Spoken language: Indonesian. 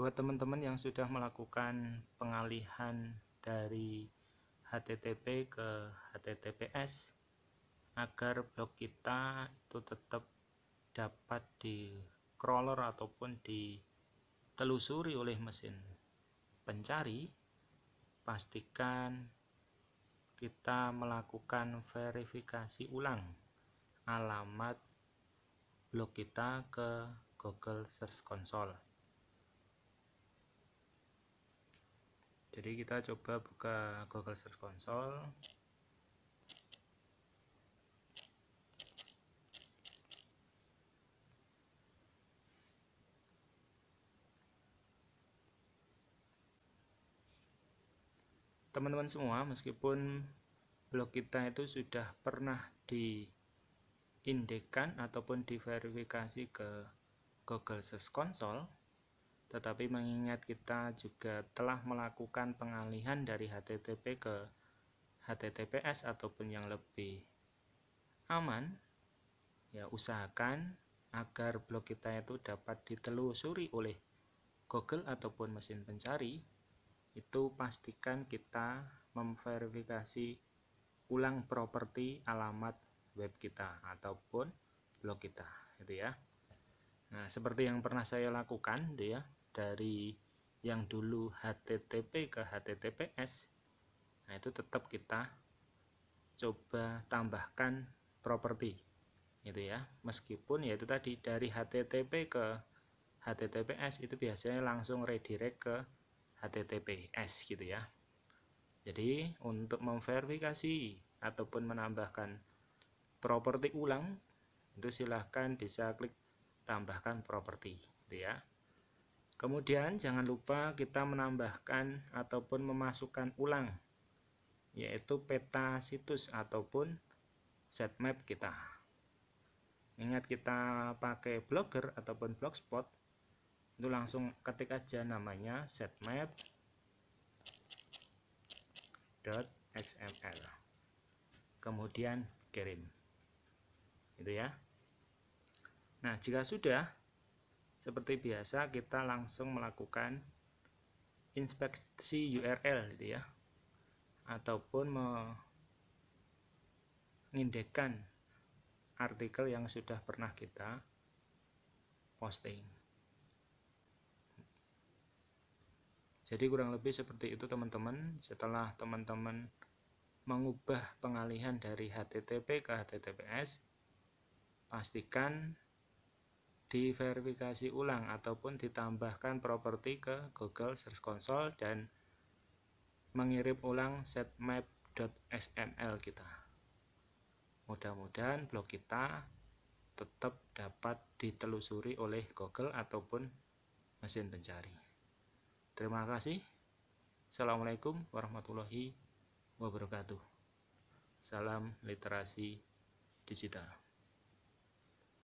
buat teman-teman yang sudah melakukan pengalihan dari HTTP ke HTTPS agar blog kita itu tetap dapat di crawler ataupun ditelusuri oleh mesin pencari pastikan kita melakukan verifikasi ulang alamat blog kita ke Google Search Console jadi kita coba buka Google Search Console teman-teman semua meskipun blog kita itu sudah pernah diindekan ataupun diverifikasi ke Google Search Console tetapi mengingat kita juga telah melakukan pengalihan dari HTTP ke HTTPS ataupun yang lebih aman, ya usahakan agar blog kita itu dapat ditelusuri oleh Google ataupun mesin pencari, itu pastikan kita memverifikasi ulang properti alamat web kita ataupun blog kita, gitu ya. Nah, seperti yang pernah saya lakukan, gitu ya dari yang dulu HTTP ke HTTPS nah itu tetap kita coba tambahkan properti gitu ya meskipun yaitu tadi dari HTTP ke HTTPS itu biasanya langsung redirect ke HTTPS gitu ya jadi untuk memverifikasi ataupun menambahkan properti ulang itu silahkan bisa klik tambahkan properti gitu ya Kemudian jangan lupa kita menambahkan ataupun memasukkan ulang yaitu peta situs ataupun sitemap kita. Ingat kita pakai blogger ataupun blogspot itu langsung ketik aja namanya sitemap .xml kemudian kirim itu ya nah jika sudah seperti biasa kita langsung melakukan inspeksi URL gitu ya ataupun mengindekkan artikel yang sudah pernah kita posting jadi kurang lebih seperti itu teman-teman setelah teman-teman mengubah pengalihan dari HTTP ke HTTPS pastikan diverifikasi ulang ataupun ditambahkan properti ke Google Search Console dan mengirim ulang setmap.xml kita. Mudah-mudahan blog kita tetap dapat ditelusuri oleh Google ataupun mesin pencari. Terima kasih. Assalamualaikum warahmatullahi wabarakatuh. Salam literasi digital.